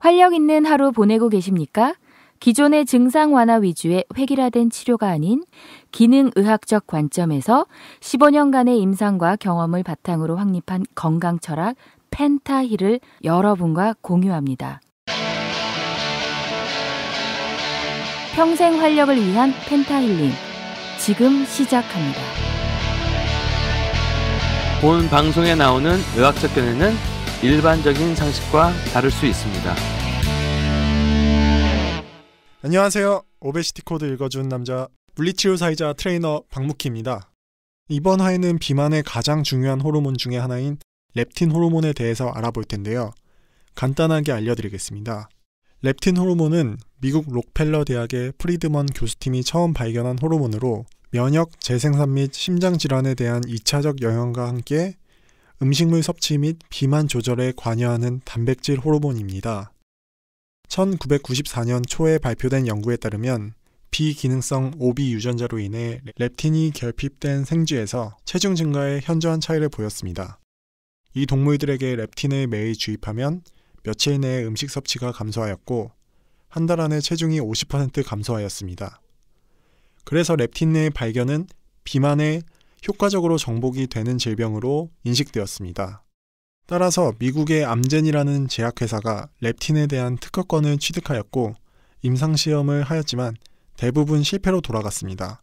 활력 있는 하루 보내고 계십니까? 기존의 증상 완화 위주의 획일화된 치료가 아닌 기능의학적 관점에서 15년간의 임상과 경험을 바탕으로 확립한 건강 철학 펜타힐을 여러분과 공유합니다. 평생 활력을 위한 펜타힐링 지금 시작합니다. 본 방송에 나오는 의학적 견해는 일반적인 상식과 다를 수 있습니다. 안녕하세요. 오베시티 코드 읽어준 남자 물리치료사이자 트레이너 박무희입니다 이번 화에는 비만의 가장 중요한 호르몬 중의 하나인 렙틴 호르몬에 대해서 알아볼 텐데요. 간단하게 알려드리겠습니다. 렙틴 호르몬은 미국 록펠러 대학의 프리드먼 교수팀이 처음 발견한 호르몬으로 면역, 재생산 및 심장 질환에 대한 2차적 영향과 함께 음식물 섭취 및 비만 조절에 관여하는 단백질 호르몬입니다. 1994년 초에 발표된 연구에 따르면 비기능성 오비 유전자로 인해 렙틴이 결핍된 생쥐에서 체중 증가에 현저한 차이를 보였습니다. 이 동물들에게 렙틴을 매일 주입하면 며칠 내에 음식 섭취가 감소하였고 한 달 안에 체중이 50% 감소하였습니다. 그래서 렙틴의 발견은 비만의 효과적으로 정복이 되는 질병으로 인식되었습니다. 따라서 미국의 암젠이라는 제약회사가 렙틴에 대한 특허권을 취득하였고 임상시험을 하였지만 대부분 실패로 돌아갔습니다.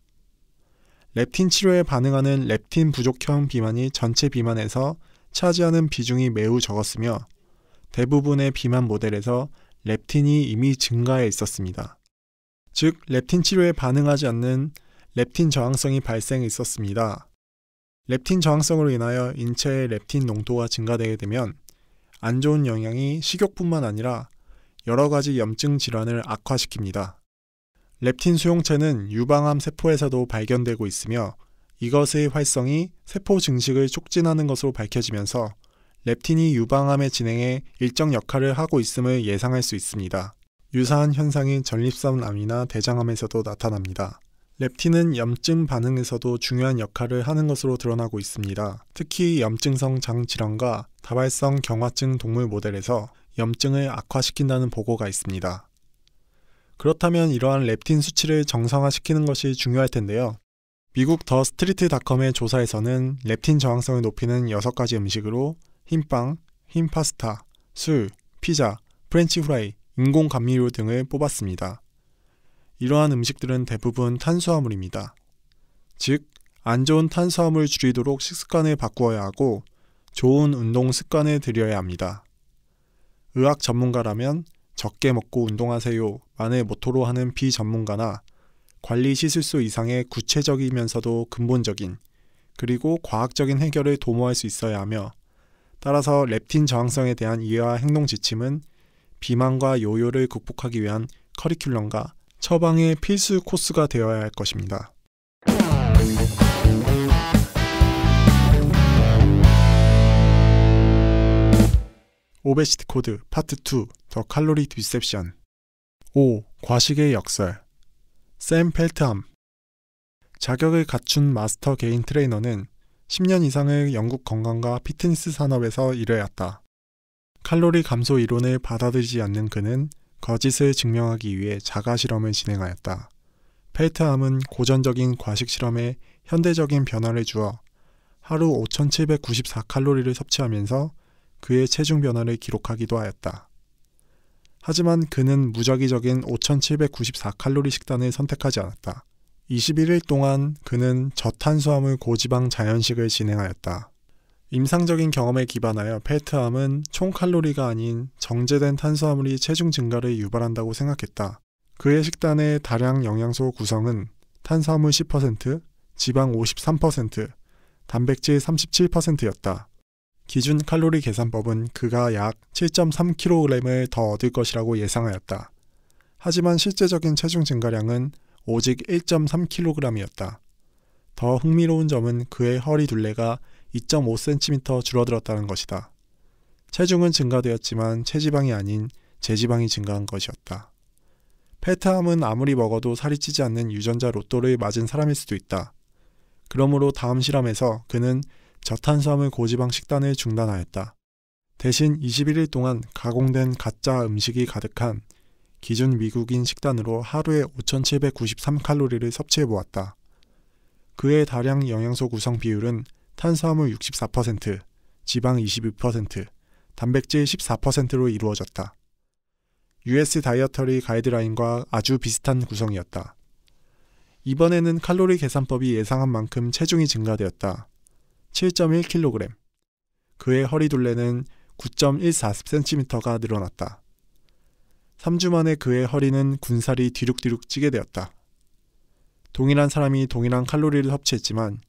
렙틴 치료에 반응하는 렙틴 부족형 비만이 전체 비만에서 차지하는 비중이 매우 적었으며 대부분의 비만 모델에서 렙틴이 이미 증가해 있었습니다. 즉, 렙틴 치료에 반응하지 않는 렙틴 저항성이 발생했었습니다. 렙틴 저항성으로 인하여 인체의 렙틴 농도가 증가되게 되면 안 좋은 영향이 식욕뿐만 아니라 여러 가지 염증 질환을 악화시킵니다. 렙틴 수용체는 유방암 세포에서도 발견되고 있으며 이것의 활성이 세포 증식을 촉진하는 것으로 밝혀지면서 렙틴이 유방암의 진행에 일정 역할을 하고 있음을 예상할 수 있습니다. 유사한 현상이 전립선암이나 대장암에서도 나타납니다. 렙틴은 염증 반응에서도 중요한 역할을 하는 것으로 드러나고 있습니다. 특히 염증성 장 질환과 다발성 경화증 동물 모델에서 염증을 악화시킨다는 보고가 있습니다. 그렇다면 이러한 렙틴 수치를 정상화시키는 것이 중요할 텐데요. 미국 더 스트리트닷컴의 조사에서는 렙틴 저항성을 높이는 6가지 음식으로 흰빵, 흰 파스타, 술, 피자, 프렌치 후라이, 인공 감미료 등을 뽑았습니다. 이러한 음식들은 대부분 탄수화물입니다. 즉, 안 좋은 탄수화물 줄이도록 식습관을 바꾸어야 하고 좋은 운동 습관을 들여야 합니다. 의학 전문가라면 적게 먹고 운동하세요 만의 모토로 하는 비전문가나 관리 시술수 이상의 구체적이면서도 근본적인 그리고 과학적인 해결을 도모할 수 있어야 하며 따라서 렙틴 저항성에 대한 이해와 행동 지침은 비만과 요요를 극복하기 위한 커리큘럼과 처방의 필수 코스가 되어야 할 것입니다. 오베시티 코드 파트 2 더 칼로리 디셉션 5. 과식의 역설 샘 펠트함 자격을 갖춘 마스터 개인 트레이너는 10년 이상을 영국 건강과 피트니스 산업에서 일해왔다. 칼로리 감소 이론을 받아들이지 않는 그는 거짓을 증명하기 위해 자가 실험을 진행하였다. 펠트함은 고전적인 과식 실험에 현대적인 변화를 주어 하루 5,794칼로리를 섭취하면서 그의 체중 변화를 기록하기도 하였다. 하지만 그는 무작위적인 5,794칼로리 식단을 선택하지 않았다. 21일 동안 그는 저탄수화물 고지방 자연식을 진행하였다. 임상적인 경험에 기반하여 페트암은총 칼로리가 아닌 정제된 탄수화물이 체중 증가를 유발한다고 생각했다. 그의 식단의 다량 영양소 구성은 탄수화물 10%, 지방 53%, 단백질 37%였다. 기준 칼로리 계산법은 그가 약 7.3kg을 더 얻을 것이라고 예상하였다. 하지만 실제적인 체중 증가량은 오직 1.3kg이었다. 더 흥미로운 점은 그의 허리 둘레가 2.5cm 줄어들었다는 것이다. 체중은 증가되었지만 체지방이 아닌 제지방이 증가한 것이었다. 페트함은 아무리 먹어도 살이 찌지 않는 유전자 로또를 맞은 사람일 수도 있다. 그러므로 다음 실험에서 그는 저탄수화물 고지방 식단을 중단하였다. 대신 21일 동안 가공된 가짜 음식이 가득한 기준 미국인 식단으로 하루에 5,793칼로리를 섭취해 보았다. 그의 다량 영양소 구성 비율은 탄수화물 64%, 지방 22%, 단백질 14%로 이루어졌다. US 다이어터리 가이드라인과 아주 비슷한 구성이었다. 이번에는 칼로리 계산법이 예상한 만큼 체중이 증가되었다. 7.1kg. 그의 허리 둘레는 9.140cm가 늘어났다. 3주 만에 그의 허리는 군살이 뒤룩뒤룩 찌게 되었다. 동일한 사람이 동일한 칼로리를 섭취했지만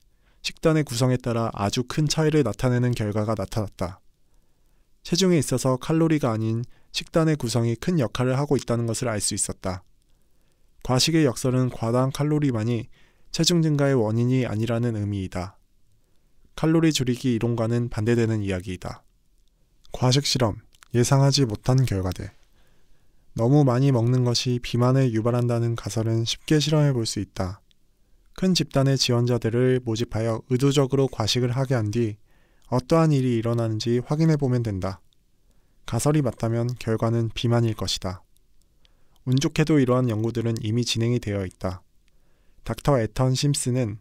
식단의 구성에 따라 아주 큰 차이를 나타내는 결과가 나타났다. 체중에 있어서 칼로리가 아닌 식단의 구성이 큰 역할을 하고 있다는 것을 알 수 있었다. 과식의 역설은 과다한 칼로리만이 체중 증가의 원인이 아니라는 의미이다. 칼로리 줄이기 이론과는 반대되는 이야기이다. 과식 실험, 예상하지 못한 결과들. 너무 많이 먹는 것이 비만을 유발한다는 가설은 쉽게 실험해 볼 수 있다. 큰 집단의 지원자들을 모집하여 의도적으로 과식을 하게 한 뒤 어떠한 일이 일어나는지 확인해 보면 된다. 가설이 맞다면 결과는 비만일 것이다. 운 좋게도 이러한 연구들은 이미 진행이 되어 있다. 닥터 에턴 심슨은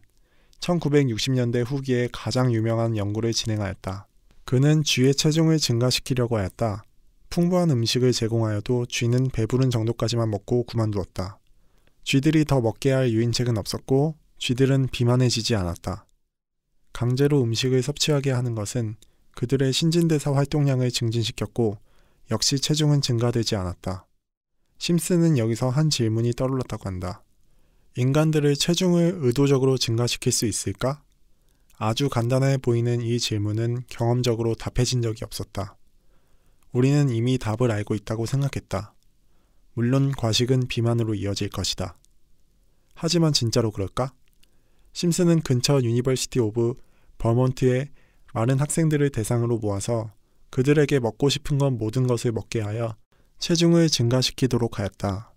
1960년대 후기에 가장 유명한 연구를 진행하였다. 그는 쥐의 체중을 증가시키려고 하였다. 풍부한 음식을 제공하여도 쥐는 배부른 정도까지만 먹고 그만두었다. 쥐들이 더 먹게 할 유인책은 없었고 쥐들은 비만해지지 않았다. 강제로 음식을 섭취하게 하는 것은 그들의 신진대사 활동량을 증진시켰고 역시 체중은 증가되지 않았다. 심스는 여기서 한 질문이 떠올랐다고 한다. 인간들을 체중을 의도적으로 증가시킬 수 있을까? 아주 간단해 보이는 이 질문은 경험적으로 답해진 적이 없었다. 우리는 이미 답을 알고 있다고 생각했다. 물론 과식은 비만으로 이어질 것이다. 하지만 진짜로 그럴까? 심슨은 근처 유니버시티 오브 버먼트의 많은 학생들을 대상으로 모아서 그들에게 먹고 싶은 건 모든 것을 먹게 하여 체중을 증가시키도록 하였다.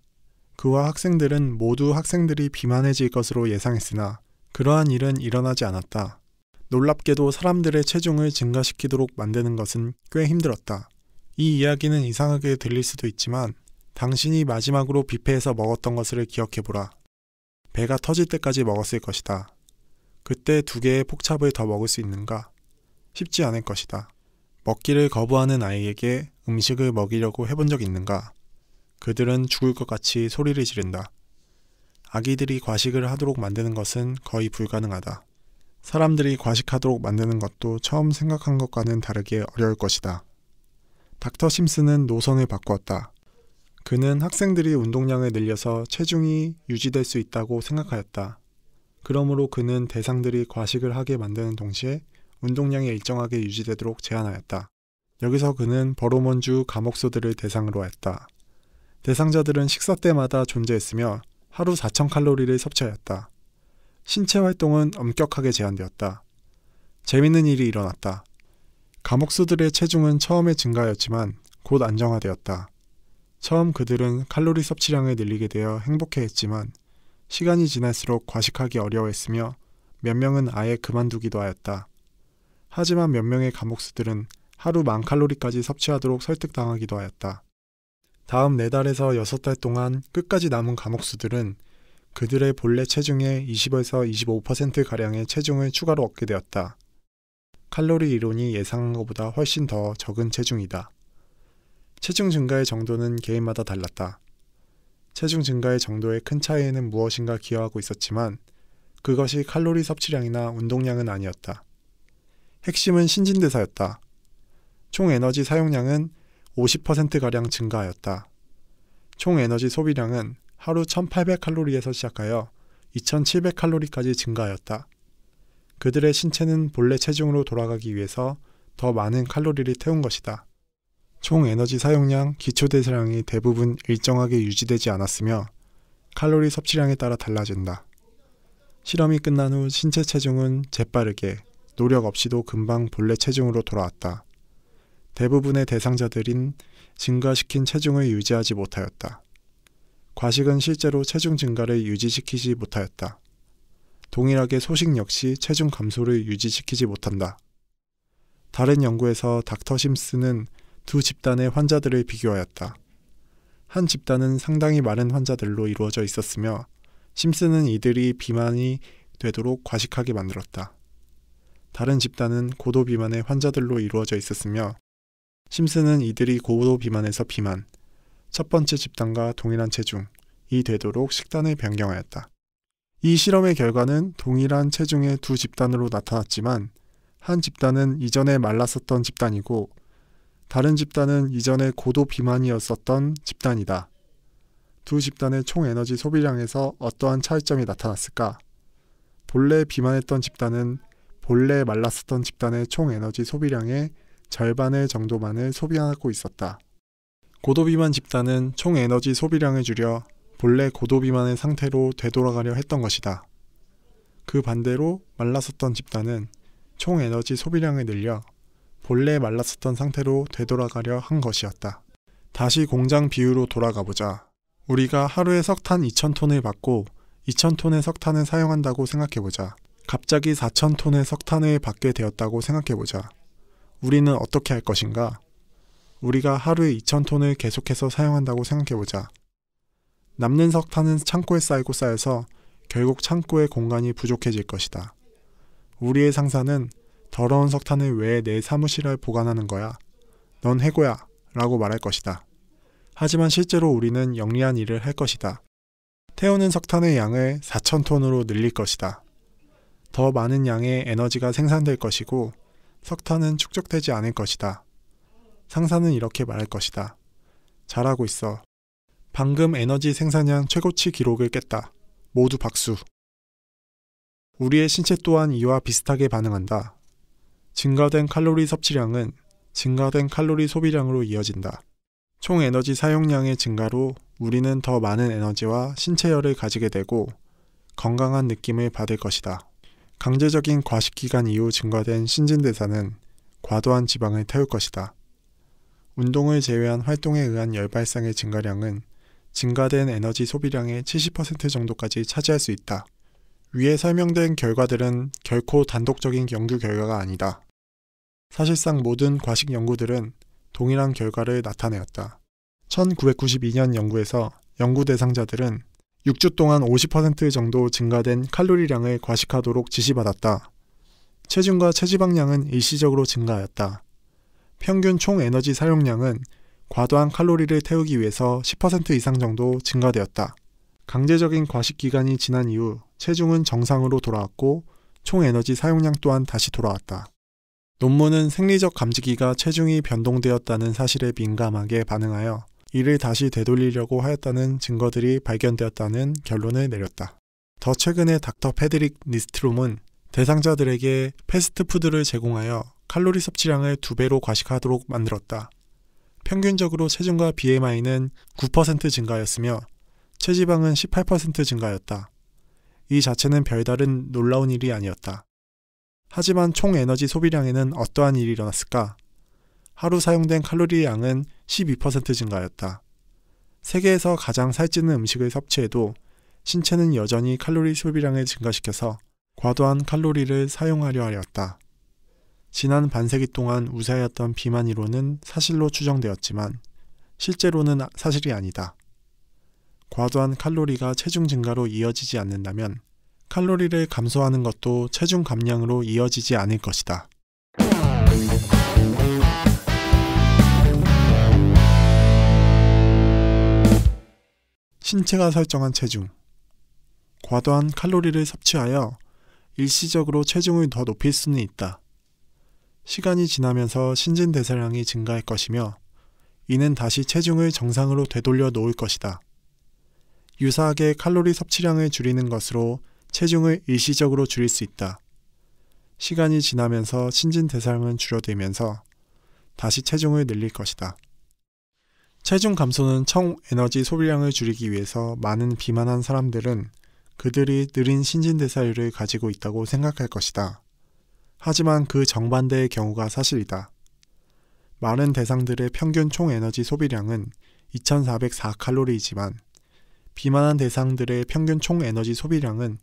그와 학생들은 모두 학생들이 비만해질 것으로 예상했으나 그러한 일은 일어나지 않았다. 놀랍게도 사람들의 체중을 증가시키도록 만드는 것은 꽤 힘들었다. 이 이야기는 이상하게 들릴 수도 있지만 당신이 마지막으로 뷔페에서 먹었던 것을 기억해보라. 배가 터질 때까지 먹었을 것이다. 그때 두 개의 폭찹을 더 먹을 수 있는가? 쉽지 않을 것이다. 먹기를 거부하는 아이에게 음식을 먹이려고 해본 적 있는가? 그들은 죽을 것 같이 소리를 지른다. 아기들이 과식을 하도록 만드는 것은 거의 불가능하다. 사람들이 과식하도록 만드는 것도 처음 생각한 것과는 다르게 어려울 것이다. 닥터 심슨은 노선을 바꾸었다. 그는 학생들이 운동량을 늘려서 체중이 유지될 수 있다고 생각하였다. 그러므로 그는 대상들이 과식을 하게 만드는 동시에 운동량이 일정하게 유지되도록 제한하였다. 여기서 그는 버로몬주 감옥소들을 대상으로 했다. 대상자들은 식사 때마다 존재했으며 하루 4천 칼로리를 섭취하였다. 신체 활동은 엄격하게 제한되었다. 재밌는 일이 일어났다. 감옥수들의 체중은 처음에 증가하였지만 곧 안정화되었다. 처음 그들은 칼로리 섭취량을 늘리게 되어 행복해했지만 시간이 지날수록 과식하기 어려워했으며 몇 명은 아예 그만두기도 하였다. 하지만 몇 명의 감옥수들은 하루 만 칼로리까지 섭취하도록 설득당하기도 하였다. 다음 네달에서 여섯 달 동안 끝까지 남은 감옥수들은 그들의 본래 체중의 20에서 25%가량의 체중을 추가로 얻게 되었다. 칼로리 이론이 예상한 것보다 훨씬 더 적은 체중이다. 체중 증가의 정도는 개인마다 달랐다. 체중 증가의 정도의 큰 차이에는 무엇인가 기여하고 있었지만 그것이 칼로리 섭취량이나 운동량은 아니었다. 핵심은 신진대사였다. 총 에너지 사용량은 50%가량 증가하였다. 총 에너지 소비량은 하루 1800칼로리에서 시작하여 2700칼로리까지 증가하였다. 그들의 신체는 본래 체중으로 돌아가기 위해서 더 많은 칼로리를 태운 것이다. 총 에너지 사용량, 기초 대사량이 대부분 일정하게 유지되지 않았으며 칼로리 섭취량에 따라 달라진다. 실험이 끝난 후 신체 체중은 재빠르게 노력 없이도 금방 본래 체중으로 돌아왔다. 대부분의 대상자들인 증가시킨 체중을 유지하지 못하였다. 과식은 실제로 체중 증가를 유지시키지 못하였다. 동일하게 소식 역시 체중 감소를 유지시키지 못한다. 다른 연구에서 닥터 심스는 두 집단의 환자들을 비교하였다. 한 집단은 상당히 많은 환자들로 이루어져 있었으며 심슨은 이들이 비만이 되도록 과식하게 만들었다. 다른 집단은 고도 비만의 환자들로 이루어져 있었으며 심슨은 이들이 고도 비만에서 비만, 첫 번째 집단과 동일한 체중이 되도록 식단을 변경하였다. 이 실험의 결과는 동일한 체중의 두 집단으로 나타났지만 한 집단은 이전에 말랐었던 집단이고 다른 집단은 이전에 고도 비만이었었던 집단이다. 두 집단의 총 에너지 소비량에서 어떠한 차이점이 나타났을까? 본래 비만했던 집단은 본래 말랐었던 집단의 총 에너지 소비량의 절반의 정도만을 소비하고 있었다. 고도비만 집단은 총 에너지 소비량을 줄여 본래 고도비만의 상태로 되돌아가려 했던 것이다. 그 반대로 말랐었던 집단은 총 에너지 소비량을 늘려 본래 말랐었던 상태로 되돌아가려 한 것이었다. 다시 공장 비유로 돌아가 보자. 우리가 하루에 석탄 2,000톤을 받고 2,000톤의 석탄을 사용한다고 생각해보자. 갑자기 4,000톤의 석탄을 받게 되었다고 생각해보자. 우리는 어떻게 할 것인가? 우리가 하루에 2,000톤을 계속해서 사용한다고 생각해보자. 남는 석탄은 창고에 쌓이고 쌓여서 결국 창고의 공간이 부족해질 것이다. 우리의 상사는 더러운 석탄을 왜 내 사무실에 보관하는 거야? 넌 해고야. 라고 말할 것이다. 하지만 실제로 우리는 영리한 일을 할 것이다. 태우는 석탄의 양을 4천톤으로 늘릴 것이다. 더 많은 양의 에너지가 생산될 것이고 석탄은 축적되지 않을 것이다. 상사는 이렇게 말할 것이다. 잘하고 있어. 방금 에너지 생산량 최고치 기록을 깼다. 모두 박수. 우리의 신체 또한 이와 비슷하게 반응한다. 증가된 칼로리 섭취량은 증가된 칼로리 소비량으로 이어진다. 총 에너지 사용량의 증가로 우리는 더 많은 에너지와 신체열을 가지게 되고 건강한 느낌을 받을 것이다. 강제적인 과식기간 이후 증가된 신진대사는 과도한 지방을 태울 것이다. 운동을 제외한 활동에 의한 열발상의 증가량은 증가된 에너지 소비량의 70% 정도까지 차지할 수 있다. 위에 설명된 결과들은 결코 단독적인 연구 결과가 아니다. 사실상 모든 과식 연구들은 동일한 결과를 나타내었다. 1992년 연구에서 연구 대상자들은 6주 동안 50% 정도 증가된 칼로리량을 과식하도록 지시받았다. 체중과 체지방량은 일시적으로 증가하였다. 평균 총 에너지 사용량은 과도한 칼로리를 태우기 위해서 10% 이상 정도 증가되었다. 강제적인 과식 기간이 지난 이후 체중은 정상으로 돌아왔고 총 에너지 사용량 또한 다시 돌아왔다. 논문은 생리적 감지기가 체중이 변동되었다는 사실에 민감하게 반응하여 이를 다시 되돌리려고 하였다는 증거들이 발견되었다는 결론을 내렸다. 더 최근에 닥터 페드릭 니스트롬은 대상자들에게 패스트푸드를 제공하여 칼로리 섭취량을 두 배로 과식하도록 만들었다. 평균적으로 체중과 BMI는 9% 증가였으며 하 체지방은 18% 증가였다. 이 자체는 별다른 놀라운 일이 아니었다. 하지만 총 에너지 소비량에는 어떠한 일이 일어났을까? 하루 사용된 칼로리 양은 12% 증가였다. 세계에서 가장 살찌는 음식을 섭취해도 신체는 여전히 칼로리 소비량을 증가시켜서 과도한 칼로리를 사용하려 하였다. 지난 반세기 동안 우세하였던 비만 이론은 사실로 추정되었지만 실제로는 사실이 아니다. 과도한 칼로리가 체중 증가로 이어지지 않는다면 칼로리를 감소하는 것도 체중 감량으로 이어지지 않을 것이다. 신체가 설정한 체중. 과도한 칼로리를 섭취하여 일시적으로 체중을 더 높일 수는 있다. 시간이 지나면서 신진대사량이 증가할 것이며, 이는 다시 체중을 정상으로 되돌려 놓을 것이다. 유사하게 칼로리 섭취량을 줄이는 것으로 체중을 일시적으로 줄일 수 있다. 시간이 지나면서 신진대사량은 줄어들면서 다시 체중을 늘릴 것이다. 체중 감소는 청 에너지 소비량을 줄이기 위해서 많은 비만한 사람들은 그들이 느린 신진대사율을 가지고 있다고 생각할 것이다. 하지만 그 정반대의 경우가 사실이다. 많은 대상들의 평균 총 에너지 소비량은 2404칼로리이지만 비만한 대상들의 평균 총 에너지 소비량은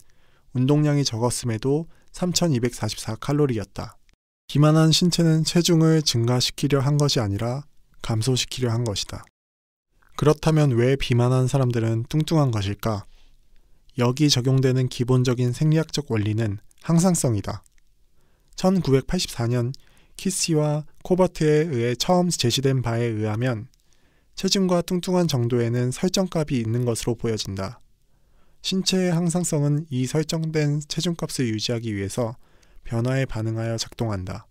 운동량이 적었음에도 3244칼로리였다. 비만한 신체는 체중을 증가시키려 한 것이 아니라 감소시키려 한 것이다. 그렇다면 왜 비만한 사람들은 뚱뚱한 것일까? 여기 적용되는 기본적인 생리학적 원리는 항상성이다. 1984년 키시와 코버트에 의해 처음 제시된 바에 의하면 체중과 뚱뚱한 정도에는 설정값이 있는 것으로 보여진다. 신체의 항상성은 이 설정된 체중값을 유지하기 위해서 변화에 반응하여 작동한다.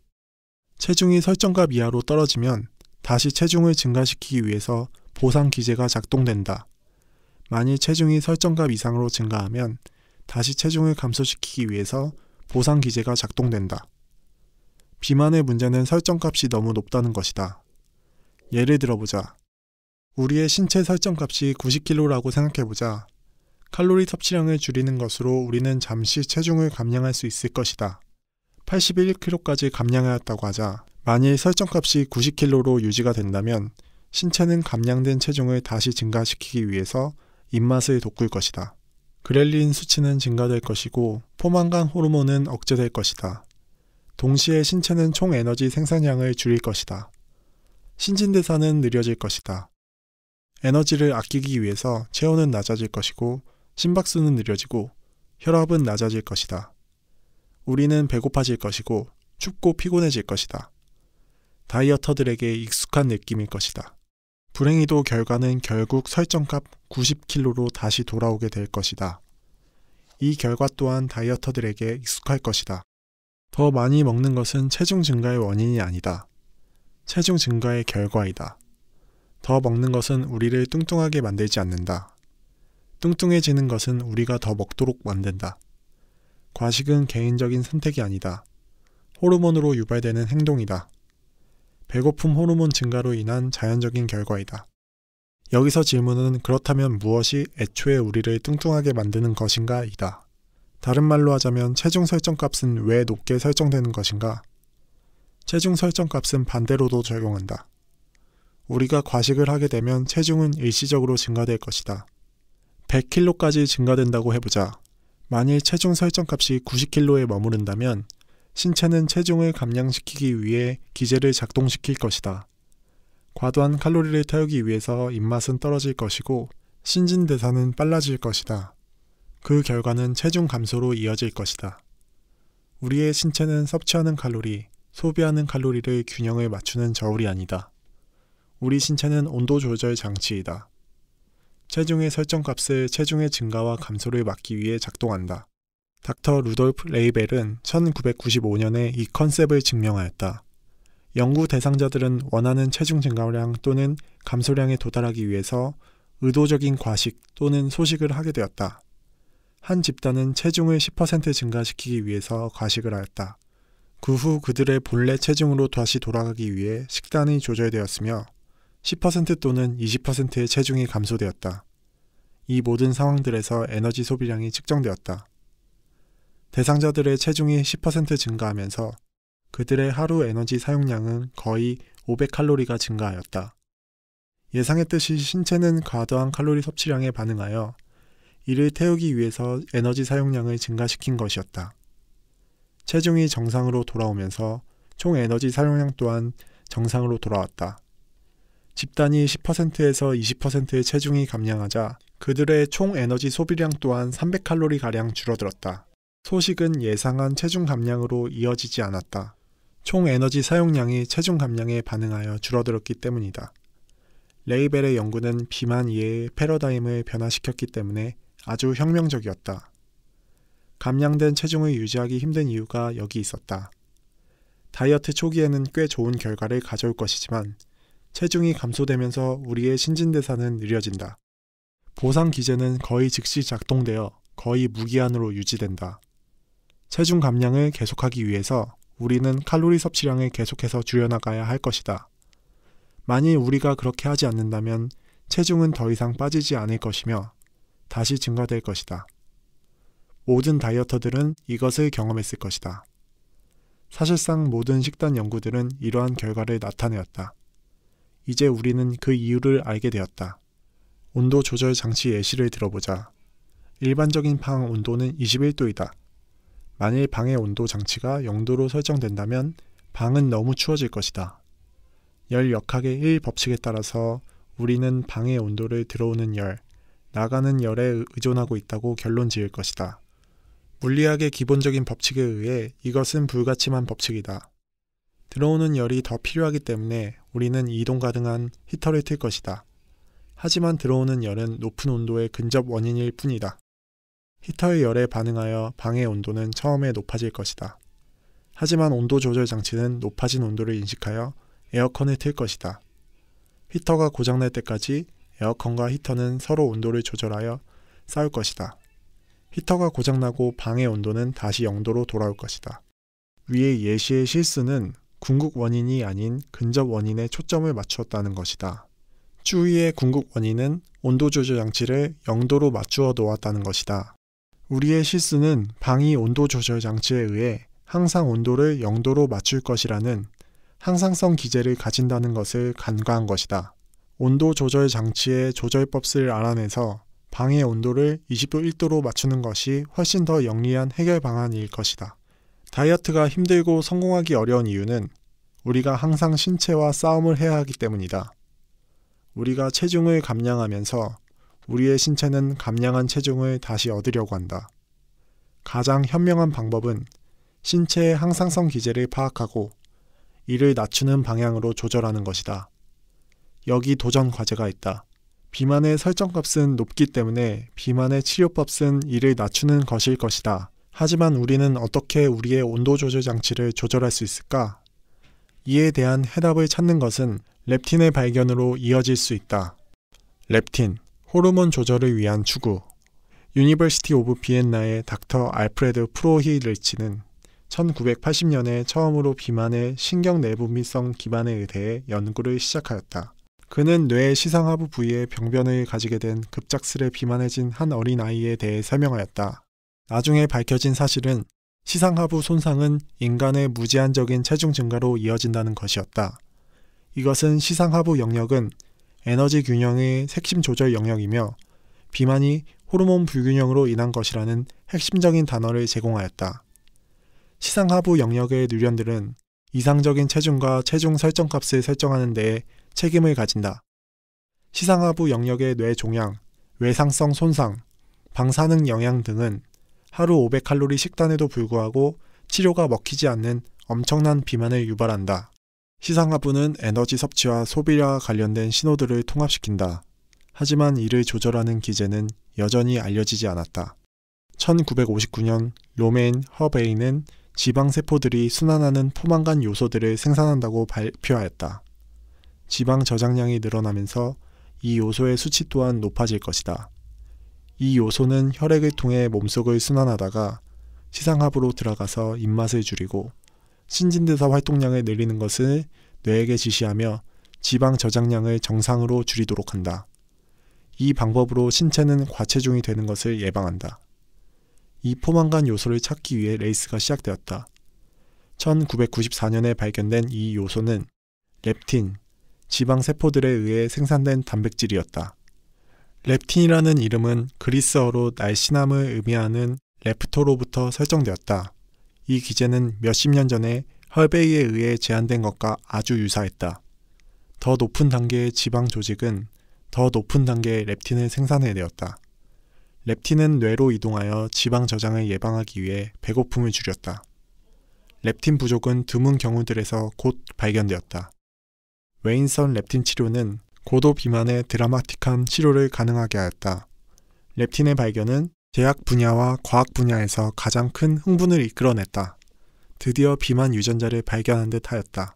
체중이 설정값 이하로 떨어지면 다시 체중을 증가시키기 위해서 보상 기제가 작동된다. 만일 체중이 설정값 이상으로 증가하면 다시 체중을 감소시키기 위해서 보상 기제가 작동된다. 비만의 문제는 설정값이 너무 높다는 것이다. 예를 들어보자. 우리의 신체 설정 값이 90kg라고 생각해보자. 칼로리 섭취량을 줄이는 것으로 우리는 잠시 체중을 감량할 수 있을 것이다. 81kg까지 감량하였다고 하자. 만일 설정값이 90kg로 유지가 된다면 신체는 감량된 체중을 다시 증가시키기 위해서 입맛을 돋굴 것이다. 그렐린 수치는 증가될 것이고 포만감 호르몬은 억제될 것이다. 동시에 신체는 총 에너지 생산량을 줄일 것이다. 신진대사는 느려질 것이다. 에너지를 아끼기 위해서 체온은 낮아질 것이고 심박수는 느려지고 혈압은 낮아질 것이다. 우리는 배고파질 것이고 춥고 피곤해질 것이다. 다이어터들에게 익숙한 느낌일 것이다. 불행히도 결과는 결국 설정값 90kg로 다시 돌아오게 될 것이다. 이 결과 또한 다이어터들에게 익숙할 것이다. 더 많이 먹는 것은 체중 증가의 원인이 아니다. 체중 증가의 결과이다. 더 먹는 것은 우리를 뚱뚱하게 만들지 않는다. 뚱뚱해지는 것은 우리가 더 먹도록 만든다. 과식은 개인적인 선택이 아니다. 호르몬으로 유발되는 행동이다. 배고픔 호르몬 증가로 인한 자연적인 결과이다. 여기서 질문은 그렇다면 무엇이 애초에 우리를 뚱뚱하게 만드는 것인가? 이다. 다른 말로 하자면 체중 설정 값은 왜 높게 설정되는 것인가? 체중 설정 값은 반대로도 적용한다. 우리가 과식을 하게 되면 체중은 일시적으로 증가될 것이다. 100kg까지 증가된다고 해보자. 만일 체중 설정값이 90kg에 머무른다면 신체는 체중을 감량시키기 위해 기제를 작동시킬 것이다. 과도한 칼로리를 태우기 위해서 입맛은 떨어질 것이고 신진대사는 빨라질 것이다. 그 결과는 체중 감소로 이어질 것이다. 우리의 신체는 섭취하는 칼로리, 소비하는 칼로리를 균형을 맞추는 저울이 아니다. 우리 신체는 온도 조절 장치이다. 체중의 설정 값을 체중의 증가와 감소를 막기 위해 작동한다. 닥터 루돌프 레이벨은 1995년에 이 컨셉을 증명하였다. 연구 대상자들은 원하는 체중 증가량 또는 감소량에 도달하기 위해서 의도적인 과식 또는 소식을 하게 되었다. 한 집단은 체중을 10% 증가시키기 위해서 과식을 하였다. 그 후 그들의 본래 체중으로 다시 돌아가기 위해 식단이 조절되었으며 10% 또는 20%의 체중이 감소되었다. 이 모든 상황들에서 에너지 소비량이 측정되었다. 대상자들의 체중이 10% 증가하면서 그들의 하루 에너지 사용량은 거의 500칼로리가 증가하였다. 예상했듯이 신체는 과도한 칼로리 섭취량에 반응하여 이를 태우기 위해서 에너지 사용량을 증가시킨 것이었다. 체중이 정상으로 돌아오면서 총 에너지 사용량 또한 정상으로 돌아왔다. 집단이 10%에서 20%의 체중이 감량하자 그들의 총 에너지 소비량 또한 300칼로리가량 줄어들었다. 소식은 예상한 체중 감량으로 이어지지 않았다. 총 에너지 사용량이 체중 감량에 반응하여 줄어들었기 때문이다. 레이벨의 연구는 비만 이해의 패러다임을 변화시켰기 때문에 아주 혁명적이었다. 감량된 체중을 유지하기 힘든 이유가 여기 있었다. 다이어트 초기에는 꽤 좋은 결과를 가져올 것이지만 체중이 감소되면서 우리의 신진대사는 느려진다. 보상 기제는 거의 즉시 작동되어 거의 무기한으로 유지된다. 체중 감량을 계속하기 위해서 우리는 칼로리 섭취량을 계속해서 줄여나가야 할 것이다. 만일 우리가 그렇게 하지 않는다면 체중은 더 이상 빠지지 않을 것이며 다시 증가될 것이다. 모든 다이어터들은 이것을 경험했을 것이다. 사실상 모든 식단 연구들은 이러한 결과를 나타내었다. 이제 우리는 그 이유를 알게 되었다. 온도 조절 장치 예시를 들어보자. 일반적인 방 온도는 21도이다. 만일 방의 온도 장치가 0도로 설정된다면 방은 너무 추워질 것이다. 열 역학의 1 법칙에 따라서 우리는 방의 온도를 들어오는 열, 나가는 열에 의존하고 있다고 결론 지을 것이다. 물리학의 기본적인 법칙에 의해 이것은 불가침한 법칙이다. 들어오는 열이 더 필요하기 때문에 우리는 이동 가능한 히터를 틀 것이다. 하지만 들어오는 열은 높은 온도의 근접 원인일 뿐이다. 히터의 열에 반응하여 방의 온도는 처음에 높아질 것이다. 하지만 온도 조절 장치는 높아진 온도를 인식하여 에어컨을 틀 것이다. 히터가 고장날 때까지 에어컨과 히터는 서로 온도를 조절하여 싸울 것이다. 히터가 고장나고 방의 온도는 다시 0도로 돌아올 것이다. 위의 예시의 실수는 궁극 원인이 아닌 근접 원인에 초점을 맞추었다는 것이다. 추위의 궁극 원인은 온도 조절 장치를 0도로 맞추어 놓았다는 것이다. 우리의 실수는 방이 온도 조절 장치에 의해 항상 온도를 0도로 맞출 것이라는 항상성 기제를 가진다는 것을 간과한 것이다. 온도 조절 장치의 조절법을 알아내서 방의 온도를 2 1도로 맞추는 것이 훨씬 더 영리한 해결 방안일 것이다. 다이어트가 힘들고 성공하기 어려운 이유는 우리가 항상 신체와 싸움을 해야 하기 때문이다. 우리가 체중을 감량하면서 우리의 신체는 감량한 체중을 다시 얻으려고 한다. 가장 현명한 방법은 신체의 항상성 기제를 파악하고 이를 낮추는 방향으로 조절하는 것이다. 여기 도전 과제가 있다. 비만의 설정값은 높기 때문에 비만의 치료법은 이를 낮추는 것일 것이다. 하지만 우리는 어떻게 우리의 온도 조절 장치를 조절할 수 있을까? 이에 대한 해답을 찾는 것은 렙틴의 발견으로 이어질 수 있다. 렙틴, 호르몬 조절을 위한 추구. 유니버시티 오브 비엔나의 닥터 알프레드 프로히를치는 1980년에 처음으로 비만의 신경 내분비성 기반에 의해 연구를 시작하였다. 그는 뇌의 시상하부 부위에 병변을 가지게 된 급작스레 비만해진 한 어린아이에 대해 설명하였다. 나중에 밝혀진 사실은 시상하부 손상은 인간의 무제한적인 체중 증가로 이어진다는 것이었다. 이것은 시상하부 영역은 에너지 균형의 핵심 조절 영역이며 비만이 호르몬 불균형으로 인한 것이라는 핵심적인 단어를 제공하였다. 시상하부 영역의 뉴런들은 이상적인 체중과 체중 설정 값을 설정하는 데에 책임을 가진다. 시상하부 영역의 뇌 종양, 외상성 손상, 방사능 영향 등은 하루 500칼로리 식단에도 불구하고 치료가 먹히지 않는 엄청난 비만을 유발한다. 시상하부는 에너지 섭취와 소비와 관련된 신호들을 통합시킨다. 하지만 이를 조절하는 기제는 여전히 알려지지 않았다. 1959년 로메인 허베이는 지방세포들이 순환하는 포만간 요소들을 생산한다고 발표하였다. 지방 저장량이 늘어나면서 이 요소의 수치 또한 높아질 것이다. 이 요소는 혈액을 통해 몸속을 순환하다가 시상하부로 들어가서 입맛을 줄이고 신진대사 활동량을 늘리는 것을 뇌에게 지시하며 지방 저장량을 정상으로 줄이도록 한다. 이 방법으로 신체는 과체중이 되는 것을 예방한다. 이 포만간 요소를 찾기 위해 레이스가 시작되었다. 1994년에 발견된 이 요소는 렙틴, 지방 세포들에 의해 생산된 단백질이었다. 렙틴이라는 이름은 그리스어로 날씬함을 의미하는 레프토로부터 설정되었다. 이 기제는 몇십 년 전에 헐베이에 의해 제한된 것과 아주 유사했다. 더 높은 단계의 지방 조직은 더 높은 단계의 렙틴을 생산해내었다. 렙틴은 뇌로 이동하여 지방 저장을 예방하기 위해 배고픔을 줄였다. 렙틴 부족은 드문 경우들에서 곧 발견되었다. 웨인선 렙틴 치료는 고도 비만의 드라마틱한 치료를 가능하게 하였다. 렙틴의 발견은 제약 분야와 과학 분야에서 가장 큰 흥분을 이끌어냈다. 드디어 비만 유전자를 발견한 듯 하였다.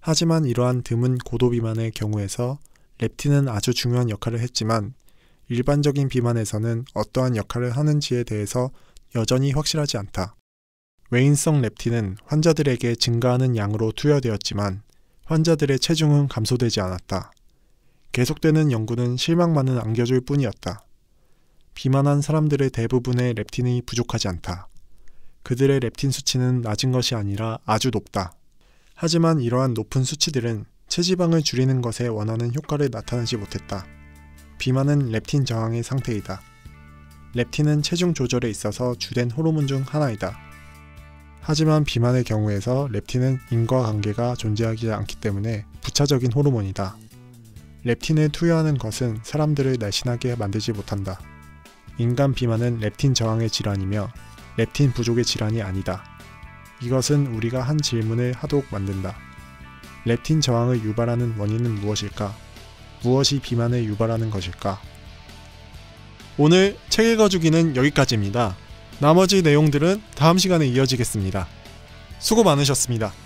하지만 이러한 드문 고도 비만의 경우에서 렙틴은 아주 중요한 역할을 했지만 일반적인 비만에서는 어떠한 역할을 하는지에 대해서 여전히 확실하지 않다. 외인성 렙틴은 환자들에게 증가하는 양으로 투여되었지만 환자들의 체중은 감소되지 않았다. 계속되는 연구는 실망만은 안겨줄 뿐이었다. 비만한 사람들의 대부분의 렙틴이 부족하지 않다. 그들의 렙틴 수치는 낮은 것이 아니라 아주 높다. 하지만 이러한 높은 수치들은 체지방을 줄이는 것에 원하는 효과를 나타내지 못했다. 비만은 렙틴 저항의 상태이다. 렙틴은 체중 조절에 있어서 주된 호르몬 중 하나이다. 하지만 비만의 경우에서 렙틴은 인과관계가 존재하지 않기 때문에 부차적인 호르몬이다. 렙틴에 투여하는 것은 사람들을 날씬하게 만들지 못한다. 인간 비만은 렙틴 저항의 질환이며 렙틴 부족의 질환이 아니다. 이것은 우리가 한 질문을 하도록 만든다. 렙틴 저항을 유발하는 원인은 무엇일까? 무엇이 비만을 유발하는 것일까? 오늘 책 읽어주기는 여기까지입니다. 나머지 내용들은 다음 시간에 이어지겠습니다. 수고 많으셨습니다.